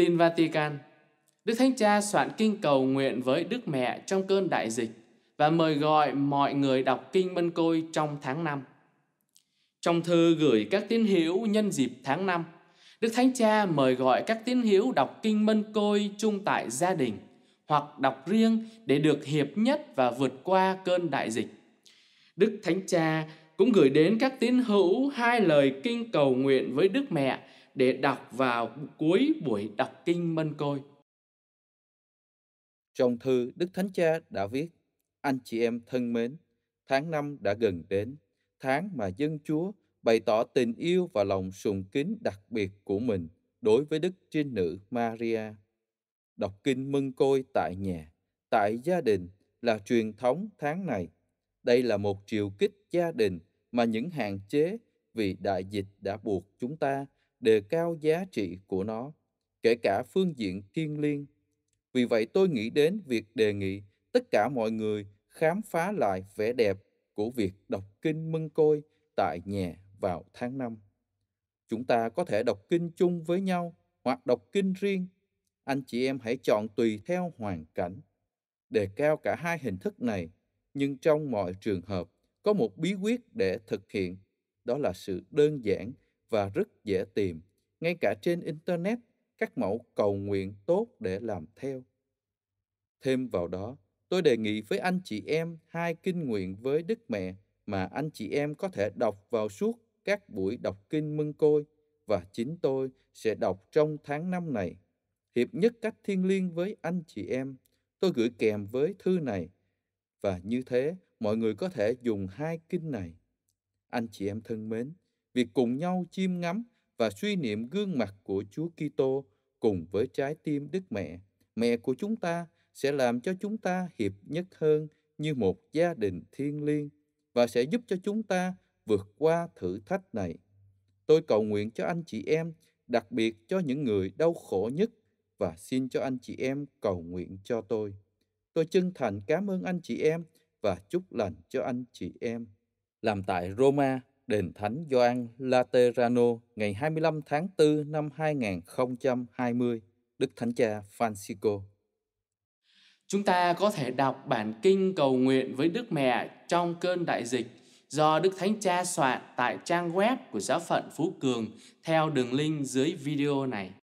Tin Vatican Đức Thánh Cha soạn kinh cầu nguyện với Đức Mẹ trong cơn đại dịch và mời gọi mọi người đọc kinh Mân Côi trong tháng 5. Trong thư gửi các tín hữu nhân dịp tháng 5, Đức Thánh Cha mời gọi các tín hữu đọc kinh Mân Côi chung tại gia đình hoặc đọc riêng để được hiệp nhất và vượt qua cơn đại dịch. Đức Thánh Cha cũng gửi đến các tín hữu hai lời kinh cầu nguyện với Đức Mẹ để đọc vào cuối buổi đọc kinh Mân Côi. Trong thư, Đức Thánh Cha đã viết, Anh chị em thân mến, tháng năm đã gần đến, tháng mà dân Chúa bày tỏ tình yêu và lòng sùng kính đặc biệt của mình đối với Đức Trinh Nữ Maria. Đọc kinh mân côi tại nhà, tại gia đình là truyền thống tháng này. Đây là một triều kích gia đình mà những hạn chế vì đại dịch đã buộc chúng ta đề cao giá trị của nó, kể cả phương diện thiên liêng. Vì vậy tôi nghĩ đến việc đề nghị tất cả mọi người khám phá lại vẻ đẹp của việc đọc kinh mân côi tại nhà vào tháng 5. Chúng ta có thể đọc kinh chung với nhau hoặc đọc kinh riêng. Anh chị em hãy chọn tùy theo hoàn cảnh. Đề cao cả hai hình thức này, nhưng trong mọi trường hợp có một bí quyết để thực hiện, đó là sự đơn giản và rất dễ tìm. Ngay cả trên Internet, các mẫu cầu nguyện tốt để làm theo. Thêm vào đó, tôi đề nghị với anh chị em hai kinh nguyện với Đức Mẹ mà anh chị em có thể đọc vào suốt các buổi đọc kinh mân côi và chính tôi sẽ đọc trong tháng năm này. Hiệp nhất cách thiên liêng với anh chị em, tôi gửi kèm với thư này. Và như thế, mọi người có thể dùng hai kinh này. Anh chị em thân mến, việc cùng nhau chiêm ngắm và suy niệm gương mặt của Chúa Kitô cùng với trái tim Đức Mẹ, Mẹ của chúng ta sẽ làm cho chúng ta hiệp nhất hơn như một gia đình thiêng liêng và sẽ giúp cho chúng ta vượt qua thử thách này. Tôi cầu nguyện cho anh chị em, đặc biệt cho những người đau khổ nhất và xin cho anh chị em cầu nguyện cho tôi. Tôi chân thành cảm ơn anh chị em và chúc lành cho anh chị em. Làm tại Roma đền Thánh Gioan Laterano ngày 25 tháng 4 năm 2020, Đức Thánh Cha Francisco. Chúng ta có thể đọc bản kinh cầu nguyện với Đức Mẹ trong cơn đại dịch do Đức Thánh Cha soạn tại trang web của giáo phận Phú Cường theo đường link dưới video này.